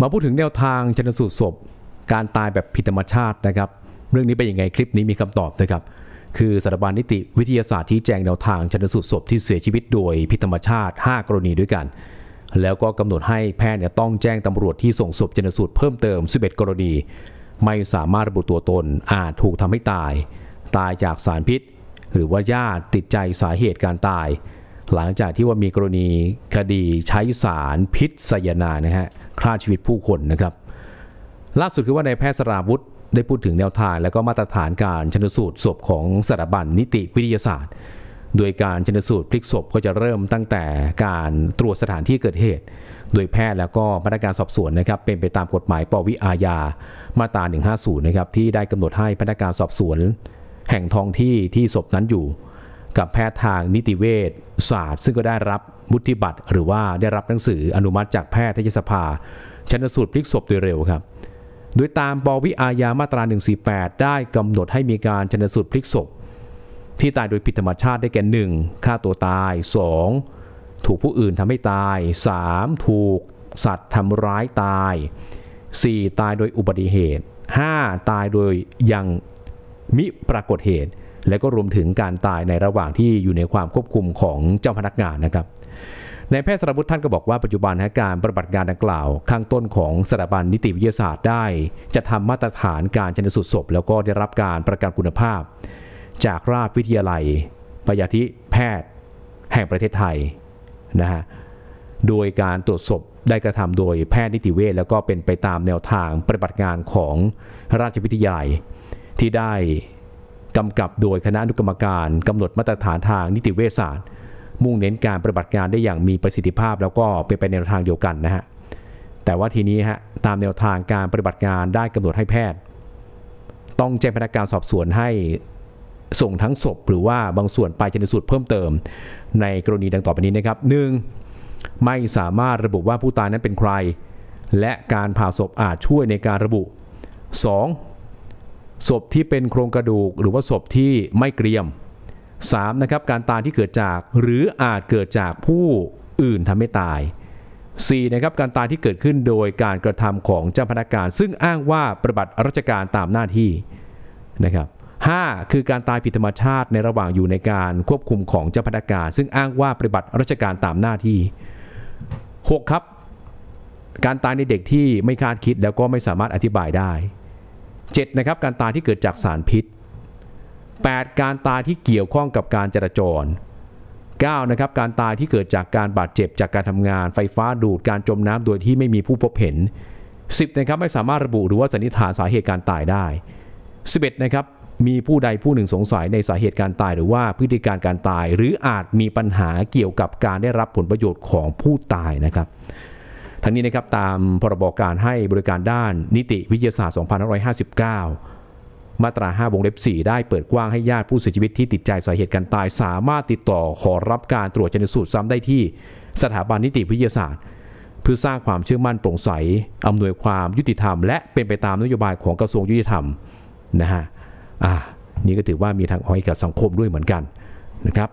มาพูดถึงแนวทางชนสูตรศพการตายแบบผิดธรรมชาตินะครับ เรื่องนี้เป็นยังไง คลิปนี้มีคำตอบนะครับคือสถาบันนิติวิทยาศาสตร์ที่แจงแนวทางชนสูตรศพที่เสียชีวิตโดยผิดธรรมชาติ 5 กรณีด้วยกัน แล้วก็กำหนดให้แพทย์ต้องแจ้งตำรวจที่ส่งศพชนสูตรเพิ่มเติม11กรณี ไม่สามารถระบุตัวตนอาจถูกทำให้ตาย ตายจากสารพิษ หรือว่าญาติติดใจสาเหตุการตายหลังจากที่ว่ามีกรณีคดีใช้สารพิษไซยานานะฮะฆ่าชีวิตผู้คนนะครับ ล่าสุดคือว่าในแพทย์สราวุธได้พูดถึงแนวทางและก็มาตรฐานการชนสูตรศพของสถาบันนิติวิทยาศาสตร์ โดยการชนสูตรพลิกศพก็จะเริ่มตั้งแต่การตรวจสถานที่เกิดเหตุ โดยแพทย์แล้วก็พนักงานสอบสวนนะครับเป็นไปตามกฎหมายปวิอาญา มาตรา150นะครับที่ได้กำหนดให้พนักงานสอบสวน แห่งท้องที่ที่ศพนั้นอยู่กับแพทย์ทางนิติเวชศาสตร์ ซึ่งก็ได้รับมุติบัตรหรือว่าได้รับหนังสืออนุมัติจากแพทยสภาชันสูตรพลิกศพโดยเร็วครับโดยตามปวิอาญามาตรา 148 ได้กำหนดให้มีการชันสูตรพลิกศพ ที่ตายโดยผิดธรรมชาติได้แก่ 1. ฆ่าตัวตาย 2. ถูกผู้อื่นทำให้ตาย 3. ถูกสัตว์ทำร้ายตาย 4. ตายโดยอุบัติเหตุ 5. ตายโดยยังมิปรากฏเหตุและก็รวมถึงการตายในระหว่างที่อยู่ในความควบคุมของเจ้าพนักงานนะครับ ในแพทย์สรบุตรท่านก็บอกว่าปัจจุบันนะการปฏิบัติงานดังกล่าว ข้างต้นของสถาบันนิติวิทยาศาสตร์ได้จะทำมาตรฐานการชนสุดศพแล้วก็ได้รับการประกันคุณภาพ จากราชวิทยาลัยปยาธิแพทย์ แห่งประเทศไทยนะฮะ โดยการตรวจศพได้กระทำโดยแพทย์นิติเวชแล้วก็เป็นไปตามแนวทางปฏิบัติงานของราชวิทยาลัยที่ได้กำกับโดยคณะอนุกรรมการ กำหนดมาตรฐานทางนิติเวชศาสตร์มุ่งเน้นการปฏิบัติงานได้อย่างมีประสิทธิภาพแล้วก็เป็นไป ในทางเดียวกัน นะฮะ แต่ว่าทีนี้ ฮะ ตามแนวทางการปฏิบัติงานได้ กำหนดให้แพทย์ ต้องแจ้งพนักงานสอบสวน ให้ส่งทั้งศพ หรือว่าบางส่วนไปชนสูตรเพิ่มเติม ในกรณีดังต่อไปนี้นะครับหนึ่งไม่สามารถระบุว่าผู้ตายนั้นเป็นใคร และการผ่าศพอาจช่วยในการระบุ 2. ศพที่เป็นโครงกระดูก หรือว่าศพที่ไม่เกรียม 3. นะครับการตายที่เกิดจากหรืออาจเกิดจากผู้อื่นทำให้ตาย 4. นะครับการตายที่เกิดขึ้นโดยการกระทำของเจ้าพนักงานซึ่งอ้างว่าปฏิบัติราชการตามหน้าที่นะครับห้าคือการตายผิดธรรมชาติในระหว่างอยู่ในการควบคุมของเจ้าพนักงานซึ่งอ้างว่าปฏิบัติราชการตามหน้าที่ 6. ครับการตายในเด็กที่ไม่คาดคิดแล้วก็ไม่สามารถอธิบายได้7นะครับการตายที่เกิดจากสารพิษ 8 การตายที่เกี่ยวข้องกับการจราจร9นะครับการตายที่เกิดจากการบาดเจ็บจากการทำงานไฟฟ้าดูดการจมน้ำโดยที่ไม่มีผู้พบเห็น 10นะครับไม่สามารถระบุหรือว่าสันนิษฐานสาเหตุการตายได้ 11นะครับมีผู้ใดผู้หนึ่งสงสัยในสาเหตุการตายหรือว่าพฤติการการตายหรืออาจมีปัญหาเกี่ยวกับการได้รับผลประโยชน์ของผู้ตายนะครับทั้งนี้นะครับตามพรบการให้บริการด้านนิติวิทยาศาสตร์ 2559 มาตรา 5 วงเล็บ 4 ได้เปิดกว้างให้ญาติผู้เสียชีวิตที่ติดใจสาเหตุการตาย สามารถติดต่อขอรับการตรวจชันสูตรซ้ำได้ที่สถาบันนิติวิทยาศาสตร์ เพื่อสร้างความเชื่อมั่นโปร่งใส อำนวยความยุติธรรมและเป็นไปตามนโยบายของกระทรวงยุติธรรมนะฮะอ่านี่ก็ถือว่ามีทางออกให้กับสังคมด้วยเหมือนกันนะครับ